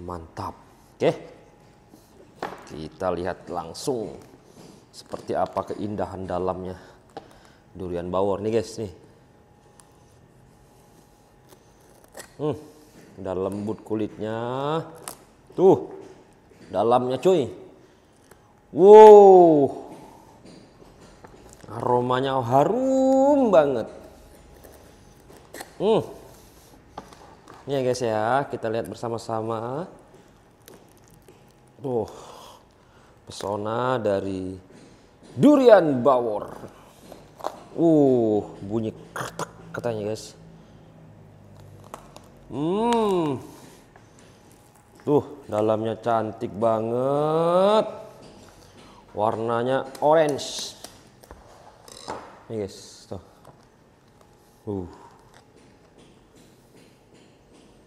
Mantap. Oke. Kita lihat langsung seperti apa keindahan dalamnya durian bawor nih guys nih. Hmm, udah lembut kulitnya. Tuh. Dalamnya cuy. Wow. Aromanya harum banget. Hmm. Ini ya guys ya, kita lihat bersama-sama. Tuh, pesona dari durian bawor. Uh, bunyi kertek katanya guys. Hmm. Tuh, dalamnya cantik banget. Warnanya orange. Ini guys, tuh. Uh.